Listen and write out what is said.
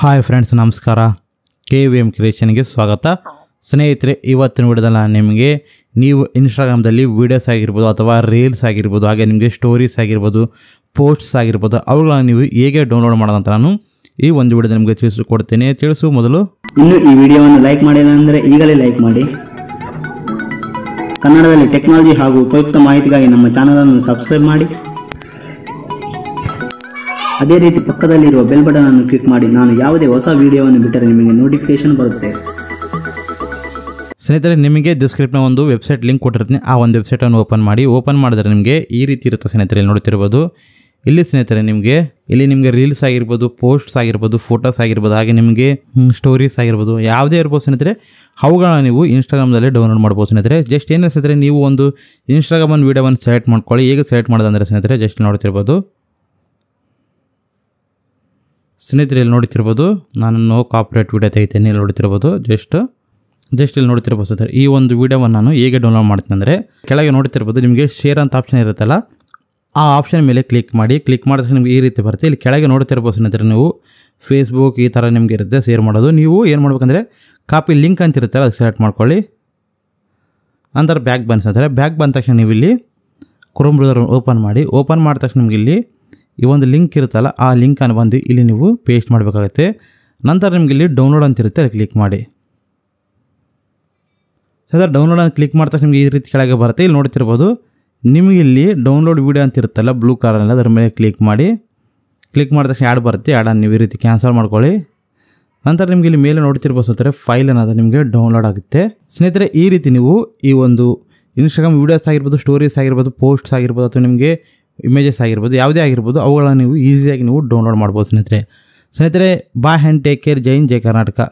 hi friends ನಮಸ್ಕಾರ K V M ಕ್ರಿಯೇಷನ್ಗೆ ಸ್ವಾಗತ ಸ್ನೇಹಿತರೆ ಇವತ್ತಿನ ವಿಡಿಯೋದಲ್ಲಿ ನಾನು ನಿಮಗೆ ನೀವು ಇನ್ಸ್ಟಾಗ್ರಾಮ್ದಲ್ಲಿ ವೀಡಿಯೋಸ್ ಆಗಿರ್ಬೋದು ಅಥವಾ ರೀಲ್ಸ್ ಆಗಿರ್ಬೋದು ಹಾಗೆ ನಿಮಗೆ ಸ್ಟೋರೀಸ್ ಆಗಿರ್ಬೋದು ಪೋಸ್ಟ್ಸ್ ಆಗಿರ್ಬೋದು ಅವುಗಳನ್ನು ನೀವು ಹೇಗೆ ಡೌನ್ಲೋಡ್ ಮಾಡೋದಂತ ನಾನು ಈ ಒಂದು ವಿಡಿಯೋ ನಿಮಗೆ ತಿಳಿಸಿಕೊಡ್ತೇನೆ ತಿಳಿಸು ಮೊದಲು ಇನ್ನು ಈ ವಿಡಿಯೋವನ್ನು ಲೈಕ್ ಮಾಡಿಲ್ಲ ಅಂದರೆ ಈಗಲೇ ಲೈಕ್ ಮಾಡಿ ಕನ್ನಡದಲ್ಲಿ ಟೆಕ್ನಾಲಜಿ ಹಾಗೂ ಉಪಯುಕ್ತ ಮಾಹಿತಿಗಾಗಿ ನಮ್ಮ ಚಾನಲನ್ನು ಸಬ್ಸ್ಕ್ರೈಬ್ ಮಾಡಿ ಅದೇ ರೀತಿ ಪಕ್ಕದಲ್ಲಿರುವ ಬೆಲ್ ಬಟನ್ ಅನ್ನು ಕ್ಲಿಕ್ ಮಾಡಿ ನಾನು ಯಾವುದೇ ಹೊಸ ವಿಡಿಯೋವನ್ನು ಬಿಟ್ಟರೆ ನಿಮಗೆ ನೋಟಿಫಿಕೇಶನ್ ಬರುತ್ತೆ ಸ್ನೇಹಿತರೆ ನಿಮಗೆ ಡಿಸ್ಕ್ರಿಪ್ಟ್ನ ಒಂದು ವೆಬ್ಸೈಟ್ ಲಿಂಕ್ ಕೊಟ್ಟಿರ್ತೀನಿ ಆ ಒಂದು ವೆಬ್ಸೈಟನ್ನು ಓಪನ್ ಮಾಡಿ ಓಪನ್ ಮಾಡಿದ್ರೆ ನಿಮಗೆ ಈ ರೀತಿ ಇರುತ್ತೆ ಸ್ನೇಹಿತರೆ ನೋಡ್ತಿರ್ಬೋದು ಇಲ್ಲಿ ಸ್ನೇಹಿತರೆ ನಿಮಗೆ ಇಲ್ಲಿ ನಿಮಗೆ ರೀಲ್ಸ್ ಆಗಿರ್ಬೋದು ಪೋಸ್ಟ್ಸ್ ಆಗಿರ್ಬೋದು ಫೋಟೋಸ್ ಆಗಿರ್ಬೋದು ಹಾಗೆ ನಿಮಗೆ ಸ್ಟೋರೀಸ್ ಆಗಿರ್ಬೋದು ಯಾವುದೇ ಇರ್ಬೋದು ಸ್ನೇಹಿತರೆ ಅವುಗಳನ್ನ ನೀವು ನಲ್ಲಿ ಡೌನ್ಲೋಡ್ ಮಾಡ್ಬೋದು ಸ್ನೇಹಿತರೆ ಜಸ್ಟ್ ಏನೇ ಸ್ನೇಹಿತರೆ ನೀವು ಒಂದು ಇನ್ಸ್ಟಾಗ್ರಾಮ್ ಒಂದು ವೀಡಿಯೋವನ್ನು ಸೆಲೆಕ್ಟ್ ಮಾಡ್ಕೊಳ್ಳಿ ಹೇಗೆ ಸೆಲೆಕ್ಟ್ ಮಾಡೋದಂದರೆ ಸ್ನೇಹಿತರೆ ಜಸ್ಟ್ ನೋಡ್ತಿರ್ಬೋದು ಸ್ನೇಹಿತರೆ ಇಲ್ಲಿ ನೋಡ್ತಿರ್ಬೋದು ನಾನು ನೋ ಕಾಪ್ರೇಟ್ ವೀಡಿಯೋ ತೆಗಿತೇನೆ ಇಲ್ಲಿ ನೋಡ್ತಿರ್ಬೋದು ಜಸ್ಟ್ ಜಸ್ಟ್ ಇಲ್ಲಿ ನೋಡ್ತಿರ್ಬೋದು ಸರ್ ಈ ಒಂದು ವೀಡಿಯೋವನ್ನು ನಾನು ಹೇಗೆ ಡೌನ್ಲೋಡ್ ಮಾಡ್ತೀನಿ ಅಂದರೆ ಕೆಳಗೆ ನೋಡ್ತಿರ್ಬೋದು ನಿಮಗೆ ಶೇರ್ ಅಂತ ಆಪ್ಷನ್ ಇರುತ್ತಲ್ಲ ಆ ಆಪ್ಷನ್ ಮೇಲೆ ಕ್ಲಿಕ್ ಮಾಡಿ ಕ್ಲಿಕ್ ಮಾಡಿದ್ರೆ ನಿಮಗೆ ಈ ರೀತಿ ಬರುತ್ತೆ ಇಲ್ಲಿ ಕೆಳಗೆ ನೋಡ್ತಿರ್ಬೋದು ಸ್ನೇಹಿತರೆ ನೀವು ಫೇಸ್ಬುಕ್ ಈ ಥರ ನಿಮಗೆ ಇರುತ್ತೆ ಶೇರ್ ಮಾಡೋದು ನೀವು ಏನು ಮಾಡ್ಬೇಕಂದ್ರೆ ಕಾಪಿ ಲಿಂಕ್ ಅಂತ ಇರುತ್ತಲ್ಲ ಅದಕ್ಕೆ ಸೆಲೆಕ್ಟ್ ಮಾಡ್ಕೊಳ್ಳಿ ನಂತರ ಬ್ಯಾಗ್ ಬನ್ಸ್ ಸ್ನೇಹಿತರೆ ಬ್ಯಾಗ್ ಬಂದ ತಕ್ಷಣ ನೀವು ಇಲ್ಲಿ ಕ್ರೋಮ್ ಓಪನ್ ಮಾಡಿ ಓಪನ್ ಮಾಡಿದ ತಕ್ಷಣ ನಿಮಗೆ ಇಲ್ಲಿ ಈ ಒಂದು ಲಿಂಕ್ ಇರುತ್ತಲ್ಲ ಆ ಲಿಂಕನ್ನು ಬಂದು ಇಲ್ಲಿ ನೀವು ಪೇಸ್ಟ್ ಮಾಡಬೇಕಾಗುತ್ತೆ ನಂತರ ನಿಮಗೆ ಇಲ್ಲಿ ಡೌನ್ಲೋಡ್ ಅಂತಿರುತ್ತೆ ಅಲ್ಲಿ ಕ್ಲಿಕ್ ಮಾಡಿ ಡೌನ್ಲೋಡ್ ಅಂತ ಕ್ಲಿಕ್ ಮಾಡ್ತಾ ನಿಮಗೆ ಈ ರೀತಿ ಕೆಳಗೆ ಬರುತ್ತೆ ಇಲ್ಲಿ ನೋಡ್ತಿರ್ಬೋದು ನಿಮಗೆ ಇಲ್ಲಿ ಡೌನ್ಲೋಡ್ ವೀಡಿಯೋ ಅಂತ ಇರುತ್ತಲ್ಲ ಬ್ಲೂ ಕಾರಲ್ಲಿ ಅದರ ಮೇಲೆ ಕ್ಲಿಕ್ ಮಾಡಿ ಕ್ಲಿಕ್ ಮಾಡಿದ ತಕ್ಷಣ ಆ್ಯಡ್ ಬರುತ್ತೆ ಆ್ಯಡನ್ನು ನೀವು ಈ ರೀತಿ ಕ್ಯಾನ್ಸಲ್ ಮಾಡ್ಕೊಳ್ಳಿ ನಂತರ ನಿಮಗೆ ಇಲ್ಲಿ ಮೇಲೆ ನೋಡ್ತಿರ್ಬೋದು ಸ್ನೇಹಿತರೆ ಫೈಲ್ ಅನ್ನೋದು ನಿಮಗೆ ಡೌನ್ಲೋಡ್ ಆಗುತ್ತೆ ಸ್ನೇಹಿತರೆ ಈ ರೀತಿ ನೀವು ಈ ಒಂದು ಇನ್ಸ್ಟಾಗ್ರಾಮ್ ವೀಡಿಯೋಸ್ ಆಗಿರ್ಬೋದು ಸ್ಟೋರೀಸ್ ಆಗಿರ್ಬೋದು ಪೋಸ್ಟ್ಸ್ ಆಗಿರ್ಬೋದು ಅಥವಾ ನಿಮಗೆ ಇಮೇಜಸ್ ಆಗಿರ್ಬೋದು ಯಾವುದೇ ಆಗಿರ್ಬೋದು ಅವುಗಳನ್ನು ನೀವು ಈಸಿಯಾಗಿ ನೀವು ಡೌನ್ಲೋಡ್ ಮಾಡ್ಬೋದು ಸ್ನೇಹಿತರೆ ಸ್ನೇಹಿತರೆ ಬಾ ಹ್ಯಾಂಡ್ ಟೇಕ್ ಕೇರ್ ಜೈನ್ ಜೈ ಕರ್ನಾಟಕ